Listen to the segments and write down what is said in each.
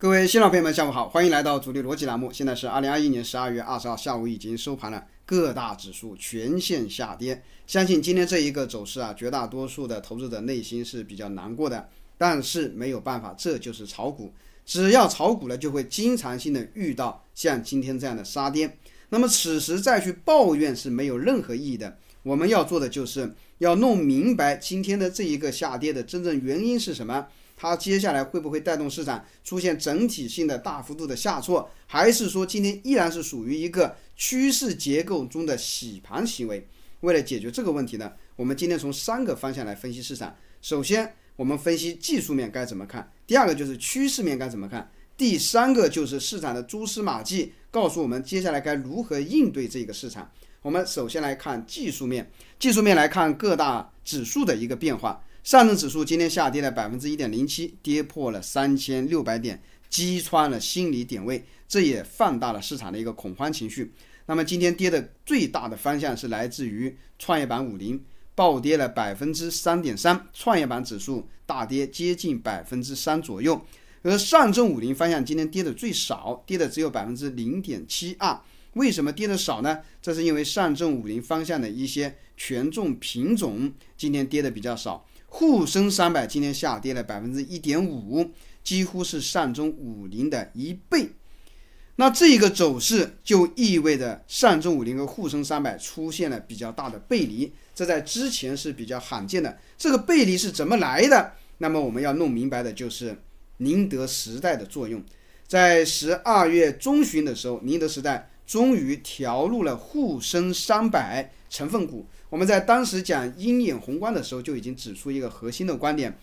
各位新老朋友们，下午好，欢迎来到主力逻辑栏目。现在是二零二一年十二月二十号下午，已经收盘了，各大指数全线下跌。相信今天这一个走势啊，绝大多数的投资者内心是比较难过的。但是没有办法，这就是炒股，只要炒股了，就会经常性的遇到像今天这样的杀跌。那么此时再去抱怨是没有任何意义的。我们要做的就是要弄明白今天的这一个下跌的真正原因是什么。它接下来会不会带动市场出现整体性的大幅度的下挫，还是说今天依然是属于一个趋势结构中的洗盘行为？为了解决这个问题呢，我们今天从三个方向来分析市场。首先，我们分析技术面该怎么看；第二个就是趋势面该怎么看；第三个就是市场的蛛丝马迹告诉我们接下来该如何应对这个市场。我们首先来看技术面，技术面来看各大指数的一个变化。上证指数今天下跌了百分之一点零七，跌破了三千六百点，击穿了心理点位，这也放大了市场的一个恐慌情绪。那么今天跌的最大的方向是来自于创业板五零暴跌了百分之三点三，创业板指数大跌接近百分之三左右，而上证五零方向今天跌的最少，跌的只有百分之零点七二。为什么跌的少呢？这是因为上证五零方向的一些权重品种今天跌的比较少。沪深三百今天下跌了百分之一点五，几乎是上证五零的一倍。那这一个走势就意味着上证五零和沪深三百出现了比较大的背离，这在之前是比较罕见的。这个背离是怎么来的？那么我们要弄明白的就是宁德时代的作用。在十二月中旬的时候，宁德时代。终于调入了沪深三百成分股。我们在当时讲鹰眼宏观的时候，就已经指出一个核心的观点：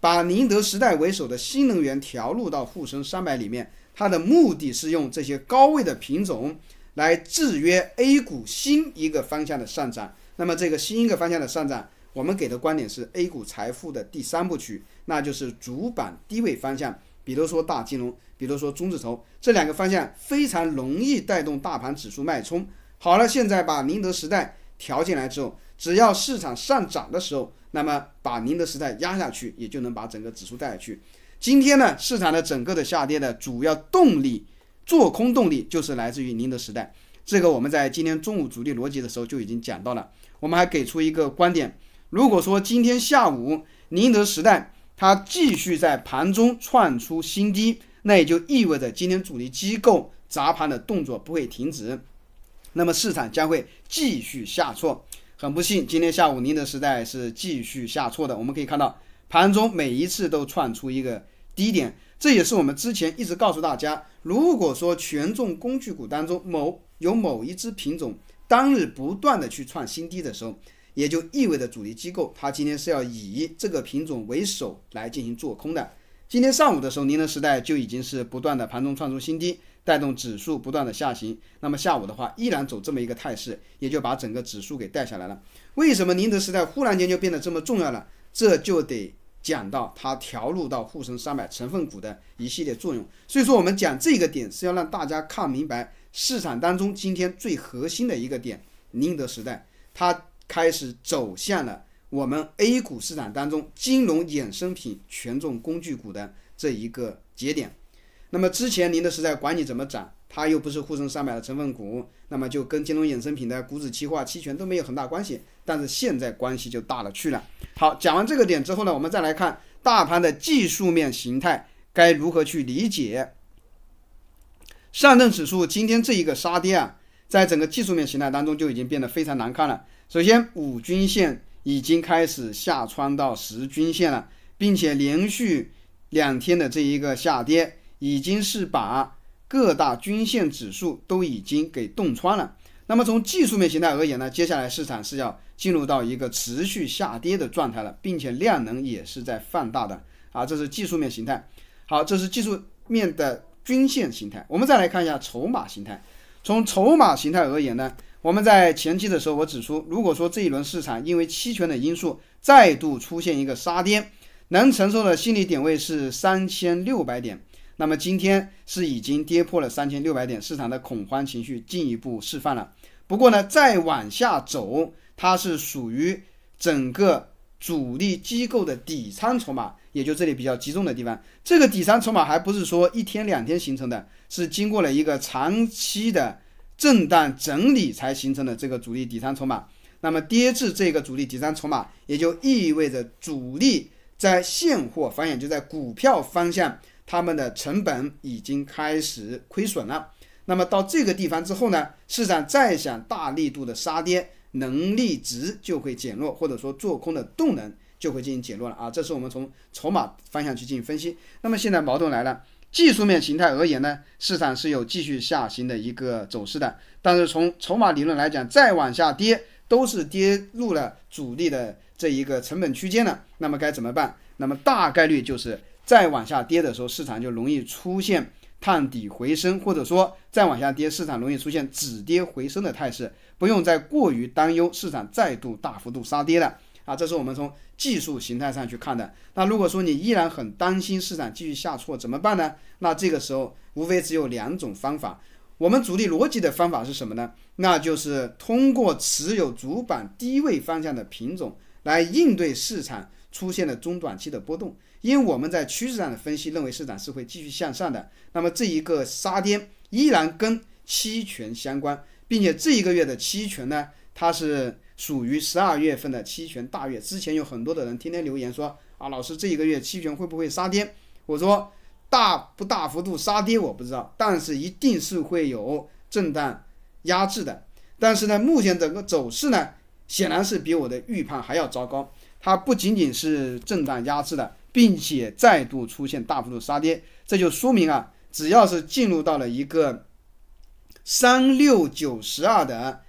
把宁德时代为首的新能源调入到沪深三百里面，它的目的是用这些高位的品种来制约 A 股新一个方向的上涨。那么这个新一个方向的上涨，我们给的观点是 A 股财富的第三部曲，那就是主板低位方向。比如说大金融，比如说中字头，这两个方向非常容易带动大盘指数脉冲。好了，现在把宁德时代调进来之后，只要市场上涨的时候，那么把宁德时代压下去，也就能把整个指数带下去。今天呢，市场的整个的下跌的主要动力、做空动力就是来自于宁德时代。这个我们在今天中午主力逻辑的时候就已经讲到了。我们还给出一个观点：如果说今天下午宁德时代，它继续在盘中创出新低，那也就意味着今天主力机构砸盘的动作不会停止，那么市场将会继续下挫。很不幸，今天下午宁德时代是继续下挫的。我们可以看到，盘中每一次都创出一个低点，这也是我们之前一直告诉大家，如果说权重工具股当中某有某一只品种当日不断的去创新低的时候。也就意味着主力机构它今天是要以这个品种为首来进行做空的。今天上午的时候，宁德时代就已经是不断的盘中创出新低，带动指数不断的下行。那么下午的话，依然走这么一个态势，也就把整个指数给带下来了。为什么宁德时代忽然间就变得这么重要了？这就得讲到它调入到沪深三百成分股的一系列作用。所以说，我们讲这个点是要让大家看明白市场当中今天最核心的一个点——宁德时代，它。开始走向了我们 A 股市场当中金融衍生品权重工具股的这一个节点。那么之前您的时代管你怎么涨，它又不是沪深三百的成分股，那么就跟金融衍生品的股指期货、期权都没有很大关系。但是现在关系就大了去了。好，讲完这个点之后呢，我们再来看大盘的技术面形态该如何去理解。上证指数今天这一个杀跌啊，在整个技术面形态当中就已经变得非常难看了。首先，五均线已经开始下穿到十均线了，并且连续两天的这一个下跌，已经是把各大均线指数都已经给洞穿了。那么从技术面形态而言呢，接下来市场是要进入到一个持续下跌的状态了，并且量能也是在放大的啊，这是技术面形态。好，这是技术面的均线形态。我们再来看一下筹码形态，从筹码形态而言呢。我们在前期的时候，我指出，如果说这一轮市场因为期权的因素再度出现一个杀跌，能承受的心理点位是三千六百点，那么今天是已经跌破了三千六百点，市场的恐慌情绪进一步释放了。不过呢，再往下走，它是属于整个主力机构的底仓筹码，也就这里比较集中的地方。这个底仓筹码还不是说一天两天形成的，是经过了一个长期的。震荡整理才形成的这个主力底仓筹码，那么跌至这个主力底仓筹码，也就意味着主力在现货方向就在股票方向，他们的成本已经开始亏损了。那么到这个地方之后呢，市场再想大力度的杀跌能力值就会减弱，或者说做空的动能就会进行减弱了啊。这是我们从筹码方向去进行分析。那么现在矛盾来了。技术面形态而言呢，市场是有继续下行的一个走势的。但是从筹码理论来讲，再往下跌都是跌入了主力的这一个成本区间了。那么该怎么办？那么大概率就是再往下跌的时候，市场就容易出现探底回升，或者说再往下跌，市场容易出现止跌回升的态势。不用再过于担忧市场再度大幅度杀跌了。啊，这是我们从技术形态上去看的。那如果说你依然很担心市场继续下挫，怎么办呢？那这个时候无非只有两种方法。我们主力逻辑的方法是什么呢？那就是通过持有主板低位方向的品种来应对市场出现的中短期的波动。因为我们在趋势上的分析认为市场是会继续向上的。那么这一个杀跌依然跟期权相关，并且这一个月的期权呢，它是。属于十二月份的期权大月之前，有很多的人天天留言说啊，老师这一个月期权会不会杀跌？我说大不大幅度杀跌我不知道，但是一定是会有震荡压制的。但是呢，目前整个走势呢，显然是比我的预判还要糟糕。它不仅仅是震荡压制的，并且再度出现大幅度杀跌，这就说明啊，只要是进入到了一个三六九十二的。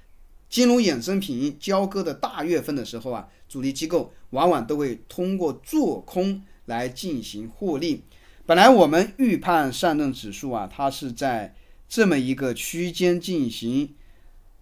金融衍生品交割的大月份的时候啊，主力机构往往都会通过做空来进行获利。本来我们预判上证指数啊，它是在这么一个区间进行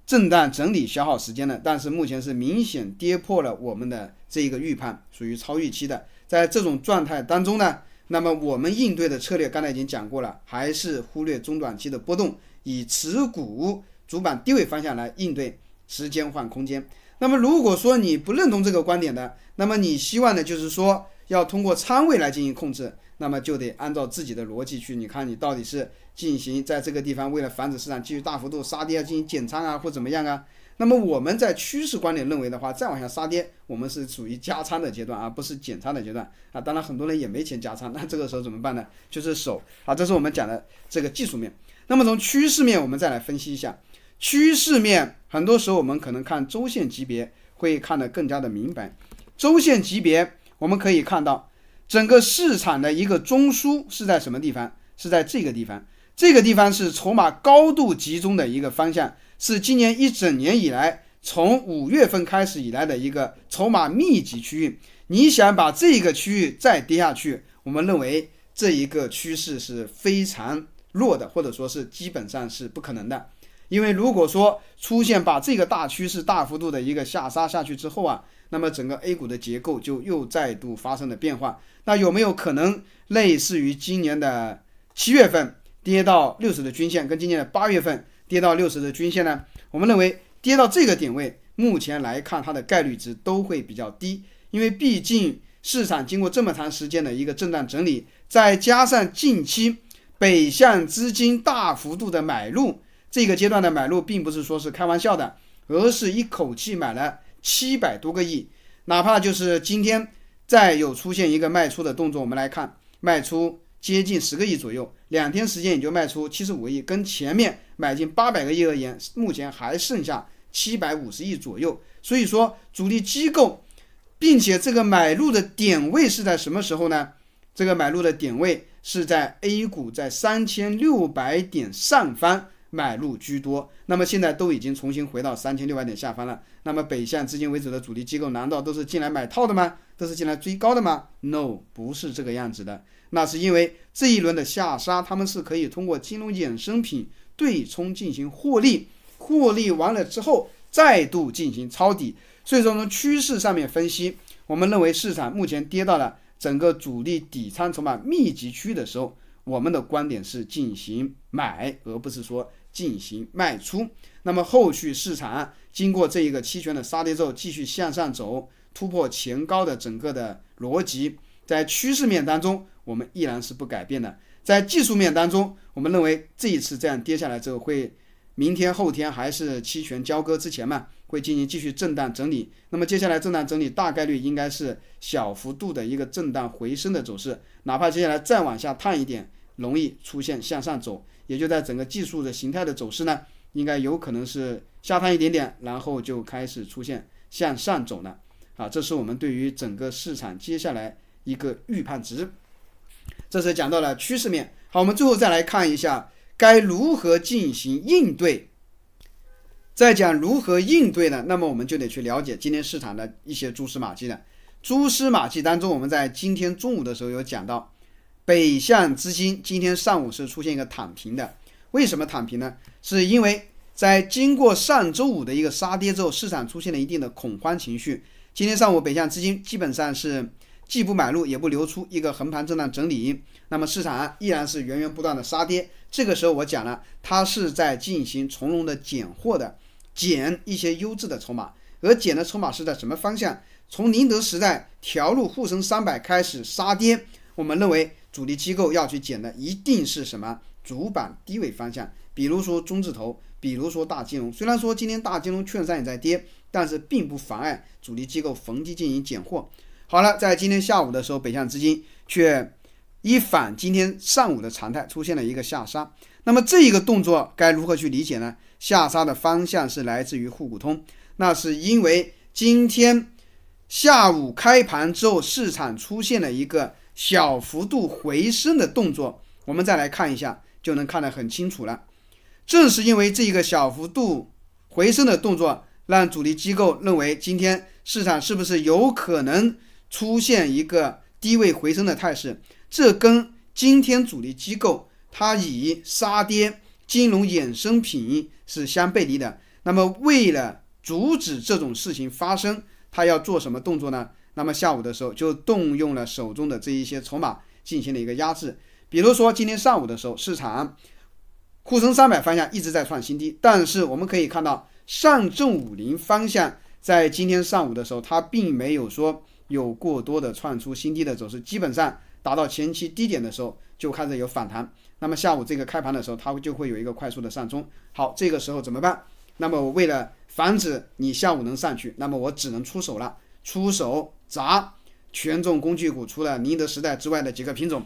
震荡整理、消耗时间的，但是目前是明显跌破了我们的这一个预判，属于超预期的。在这种状态当中呢，那么我们应对的策略刚才已经讲过了，还是忽略中短期的波动，以持股主板低位方向来应对。时间换空间。那么如果说你不认同这个观点的，那么你希望呢，就是说要通过仓位来进行控制，那么就得按照自己的逻辑去。你看你到底是进行在这个地方，为了防止市场继续大幅度杀跌，进行减仓啊，或怎么样啊？那么我们在趋势观点认为的话，再往下杀跌，我们是属于加仓的阶段啊，不是减仓的阶段啊。当然，很多人也没钱加仓，那这个时候怎么办呢？就是守啊。这是我们讲的这个技术面。那么从趋势面，我们再来分析一下趋势面。很多时候，我们可能看周线级别会看得更加的明白。周线级别，我们可以看到整个市场的一个中枢是在什么地方？是在这个地方。这个地方是筹码高度集中的一个方向，是今年一整年以来，从五月份开始以来的一个筹码密集区域。你想把这个区域再跌下去，我们认为这一个趋势是非常弱的，或者说，是基本上是不可能的。因为如果说出现把这个大趋势大幅度的一个下杀下去之后啊，那么整个 A 股的结构就又再度发生了变化。那有没有可能类似于今年的七月份跌到六十的均线，跟今年的八月份跌到六十的均线呢？我们认为跌到这个点位，目前来看它的概率值都会比较低。因为毕竟市场经过这么长时间的一个震荡整理，再加上近期北向资金大幅度的买入。这个阶段的买入并不是说是开玩笑的，而是一口气买了七百多个亿。哪怕就是今天再有出现一个卖出的动作，我们来看卖出接近十个亿左右，两天时间也就卖出七十五个亿，跟前面买进八百个亿而言，目前还剩下七百五十亿左右。所以说，主力机构，并且这个买入的点位是在什么时候呢？这个买入的点位是在 A 股在三千六百点上方。买入居多，那么现在都已经重新回到三千六百点下方了。那么北向资金为主的主力机构难道都是进来买套的吗？都是进来追高的吗？No，不是这个样子的。那是因为这一轮的下杀，他们是可以通过金融衍生品对冲进行获利，获利完了之后再度进行抄底。所以说从趋势上面分析，我们认为市场目前跌到了整个主力底仓筹码密集区的时候。我们的观点是进行买，而不是说进行卖出。那么后续市场经过这一个期权的杀跌之后，继续向上走，突破前高的整个的逻辑，在趋势面当中，我们依然是不改变的。在技术面当中，我们认为这一次这样跌下来之后，会明天、后天还是期权交割之前嘛，会进行继续震荡整理。那么接下来震荡整理大概率应该是小幅度的一个震荡回升的走势，哪怕接下来再往下探一点。容易出现向上走，也就在整个技术的形态的走势呢，应该有可能是下探一点点，然后就开始出现向上走了啊，这是我们对于整个市场接下来一个预判值。这是讲到了趋势面，好，我们最后再来看一下该如何进行应对。再讲如何应对呢？那么我们就得去了解今天市场的一些蛛丝马迹了。蛛丝马迹当中，我们在今天中午的时候有讲到。北向资金今天上午是出现一个躺平的，为什么躺平呢？是因为在经过上周五的一个杀跌之后，市场出现了一定的恐慌情绪。今天上午北向资金基本上是既不买入也不流出，一个横盘震荡整理。那么市场依然是源源不断的杀跌。这个时候我讲了，它是在进行从容的减货的，减一些优质的筹码。而减的筹码是在什么方向？从宁德时代调入沪深三百开始杀跌，我们认为。主力机构要去减的一定是什么主板低位方向，比如说中字头，比如说大金融。虽然说今天大金融、券商也在跌，但是并不妨碍主力机构逢低进行减货。好了，在今天下午的时候，北向资金却一反今天上午的常态，出现了一个下杀。那么这一个动作该如何去理解呢？下杀的方向是来自于沪股通，那是因为今天下午开盘之后，市场出现了一个。小幅度回升的动作，我们再来看一下，就能看得很清楚了。正是因为这个小幅度回升的动作，让主力机构认为今天市场是不是有可能出现一个低位回升的态势？这跟今天主力机构它以杀跌金融衍生品是相背离的。那么，为了阻止这种事情发生，它要做什么动作呢？那么下午的时候就动用了手中的这一些筹码进行了一个压制，比如说今天上午的时候，市场沪深三百方向一直在创新低，但是我们可以看到上证五零方向在今天上午的时候它并没有说有过多的创出新低的走势，基本上达到前期低点的时候就开始有反弹，那么下午这个开盘的时候它就会有一个快速的上冲，好，这个时候怎么办？那么为了防止你下午能上去，那么我只能出手了。出手砸权重工具股，除了宁德时代之外的几个品种，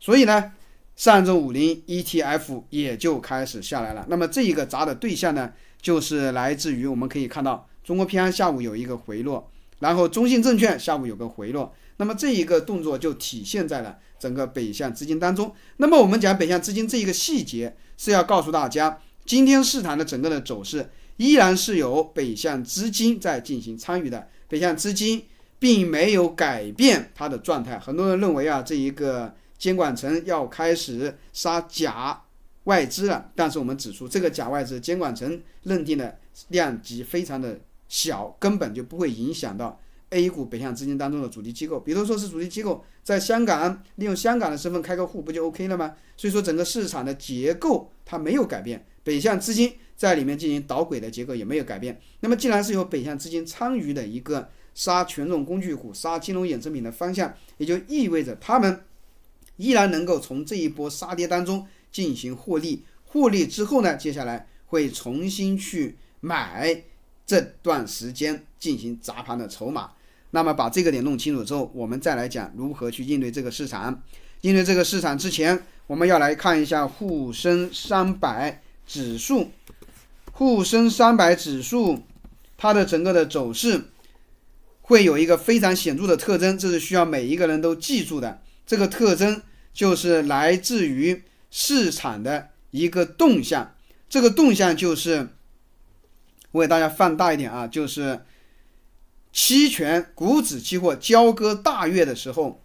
所以呢，上证五零 ETF 也就开始下来了。那么这一个砸的对象呢，就是来自于我们可以看到中国平安下午有一个回落，然后中信证券下午有个回落。那么这一个动作就体现在了整个北向资金当中。那么我们讲北向资金这一个细节，是要告诉大家，今天市场的整个的走势依然是由北向资金在进行参与的。北向资金并没有改变它的状态。很多人认为啊，这一个监管层要开始杀假外资了，但是我们指出，这个假外资监管层认定的量级非常的小，根本就不会影响到 A 股北向资金当中的主力机构。比如说是主力机构在香港利用香港的身份开个户，不就 OK 了吗？所以说整个市场的结构它没有改变，北向资金。在里面进行导轨的结构也没有改变。那么既然是由北向资金参与的一个杀权重工具股、杀金融衍生品的方向，也就意味着他们依然能够从这一波杀跌当中进行获利。获利之后呢，接下来会重新去买这段时间进行砸盘的筹码。那么把这个点弄清楚之后，我们再来讲如何去应对这个市场。应对这个市场之前，我们要来看一下沪深三百指数。沪深三百指数，它的整个的走势会有一个非常显著的特征，这是需要每一个人都记住的。这个特征就是来自于市场的一个动向，这个动向就是我给大家放大一点啊，就是期权、股指期货交割大月的时候，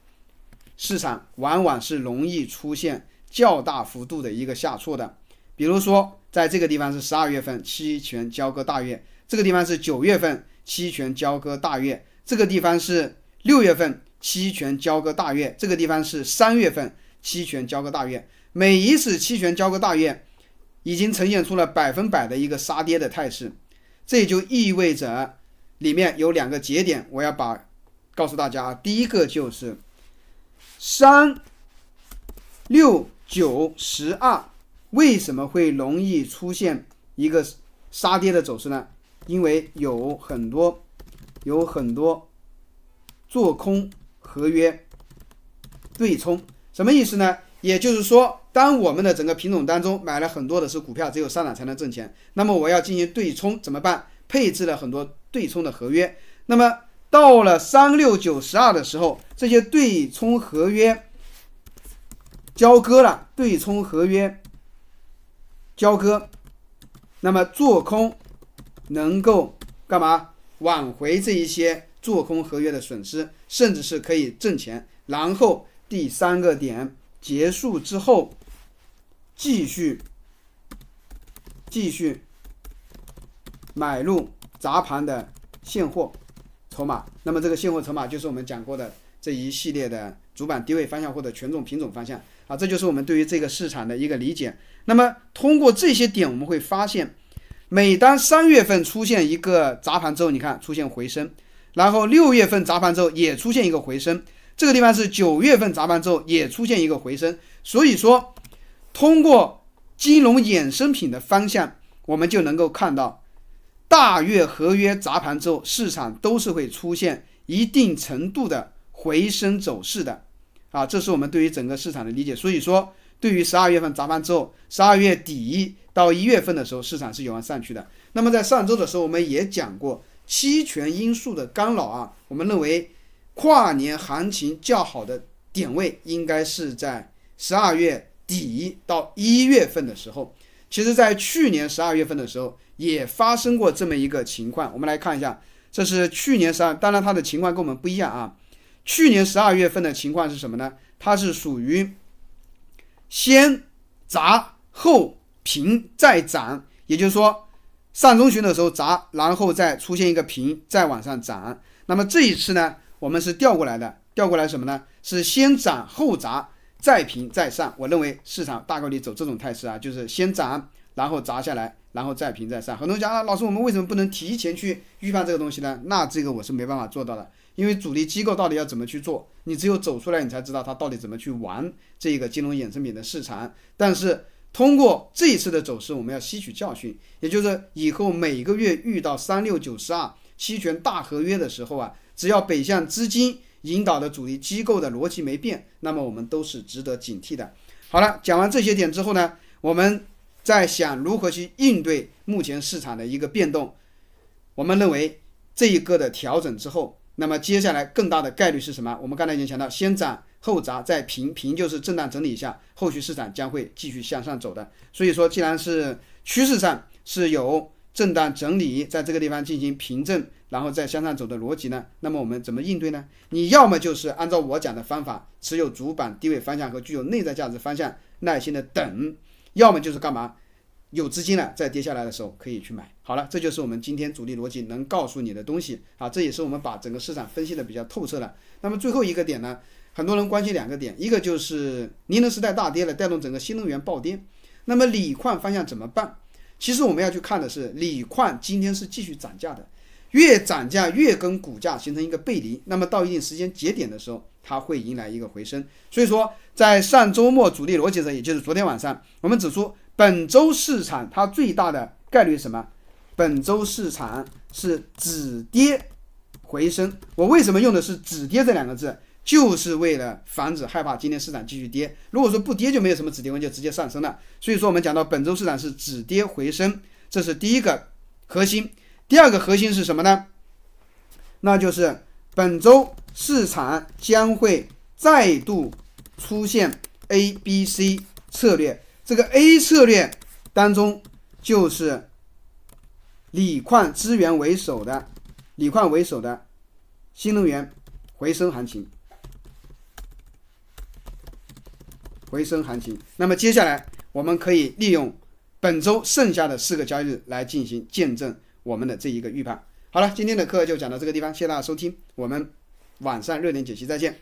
市场往往是容易出现较大幅度的一个下挫的，比如说。在这个地方是十二月份期权交割大月，这个地方是九月份期权交割大月，这个地方是六月份期权交割大月，这个地方是三月份期权交割大月。每一次期权交割大月，已经呈现出了百分百的一个杀跌的态势，这也就意味着里面有两个节点，我要把告诉大家，第一个就是三六九十二。为什么会容易出现一个杀跌的走势呢？因为有很多，有很多做空合约对冲，什么意思呢？也就是说，当我们的整个品种当中买了很多的是股票，只有上涨才能挣钱。那么我要进行对冲怎么办？配置了很多对冲的合约。那么到了三六九十二的时候，这些对冲合约交割了，对冲合约。交割，那么做空能够干嘛？挽回这一些做空合约的损失，甚至是可以挣钱。然后第三个点结束之后，继续继续买入砸盘的现货筹码。那么这个现货筹码就是我们讲过的这一系列的主板低位方向或者权重品种方向。啊，这就是我们对于这个市场的一个理解。那么通过这些点，我们会发现，每当三月份出现一个砸盘之后，你看出现回升，然后六月份砸盘之后也出现一个回升，这个地方是九月份砸盘之后也出现一个回升。所以说，通过金融衍生品的方向，我们就能够看到，大月合约砸盘之后，市场都是会出现一定程度的回升走势的，啊，这是我们对于整个市场的理解。所以说。对于十二月份砸盘之后，十二月底到一月份的时候，市场是有望上去的。那么在上周的时候，我们也讲过期权因素的干扰啊。我们认为跨年行情较好的点位应该是在十二月底到一月份的时候。其实，在去年十二月份的时候也发生过这么一个情况，我们来看一下，这是去年十二，当然它的情况跟我们不一样啊。去年十二月份的情况是什么呢？它是属于。先砸后平再涨，也就是说上中旬的时候砸，然后再出现一个平，再往上涨。那么这一次呢，我们是调过来的，调过来什么呢？是先涨后砸再平再上。我认为市场大概率走这种态势啊，就是先涨，然后砸下来，然后再平再上。很多人讲啊，老师我们为什么不能提前去预判这个东西呢？那这个我是没办法做到的。因为主力机构到底要怎么去做，你只有走出来，你才知道它到底怎么去玩这个金融衍生品的市场。但是通过这一次的走势，我们要吸取教训，也就是以后每个月遇到三六九十二期权大合约的时候啊，只要北向资金引导的主力机构的逻辑没变，那么我们都是值得警惕的。好了，讲完这些点之后呢，我们在想如何去应对目前市场的一个变动。我们认为这一个的调整之后。那么接下来更大的概率是什么？我们刚才已经讲到，先涨后砸再平平就是震荡整理一下，后续市场将会继续向上走的。所以说，既然是趋势上是有震荡整理，在这个地方进行平震，然后再向上走的逻辑呢，那么我们怎么应对呢？你要么就是按照我讲的方法，持有主板低位方向和具有内在价值方向，耐心的等；要么就是干嘛？有资金了，在跌下来的时候可以去买。好了，这就是我们今天主力逻辑能告诉你的东西。啊，这也是我们把整个市场分析的比较透彻的。那么最后一个点呢，很多人关心两个点，一个就是宁德时代大跌了，带动整个新能源暴跌。那么锂矿方向怎么办？其实我们要去看的是锂矿，今天是继续涨价的，越涨价越跟股价形成一个背离，那么到一定时间节点的时候，它会迎来一个回升。所以说，在上周末主力逻辑上，也就是昨天晚上，我们指出。本周市场它最大的概率是什么？本周市场是止跌回升。我为什么用的是“止跌”这两个字？就是为了防止害怕今天市场继续跌。如果说不跌，就没有什么止跌问就直接上升了。所以说，我们讲到本周市场是止跌回升，这是第一个核心。第二个核心是什么呢？那就是本周市场将会再度出现 A、B、C 策略。这个 A 策略当中，就是锂矿资源为首的、锂矿为首的新能源回升行情，回升行情。那么接下来，我们可以利用本周剩下的四个交易日来进行见证我们的这一个预判。好了，今天的课就讲到这个地方，谢谢大家收听，我们晚上热点解析再见。